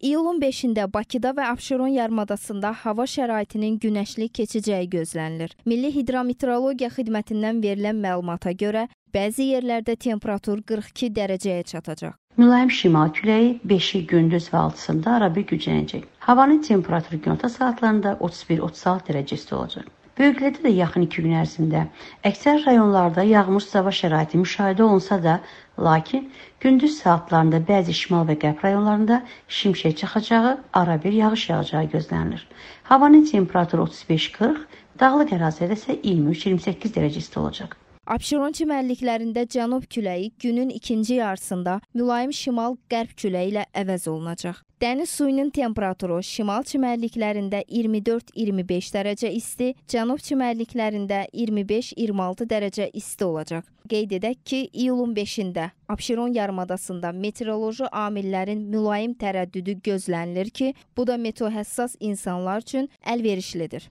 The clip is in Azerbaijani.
İyulun 5-də Bakıda və Abşeron yarımadasında hava şəraitinin günəşli keçəcəyi gözlənilir. Milli Hidrometeorologiya xidmətindən verilən məlumata görə bəzi yerlərdə temperatur 42 dərəcəyə çatacaq. Mülayim şimal küləyi 5-i gündüz və 6-sında arabir güclənəcək. Havanın temperaturu günorta saatlarında 31-36 dərəcə isti olacaq. Böyüklədə də yaxın iki gün ərzində əksər rayonlarda yağmursuz hava şəraiti müşahidə olunsa da, lakin gündüz saatlarında bəzi şimal və qərb rayonlarında şimşək çaxacağı, arabir yağış yağacağı gözlənilir. Havanın temperaturu 35-40, dağlıq ərazilərdə isə 23-28 dərəcə isti olacaq. Abşeron çimərliklərində cənub küləyi günün ikinci yarısında mülayim şimal-qərb küləyi ilə əvəz olunacaq. Dəniz suyunun temperaturu şimal çimərliklərində 24-25 dərəcə isti, cənub çimərliklərində 25-26 dərəcə isti olacaq. Qeyd edək ki, iyulun 5-də Abşeron yarımadasında meteoroloji amillərin mülayim tərəddüdü gözlənilir ki, bu da meteohəssas insanlar üçün əlverişlidir.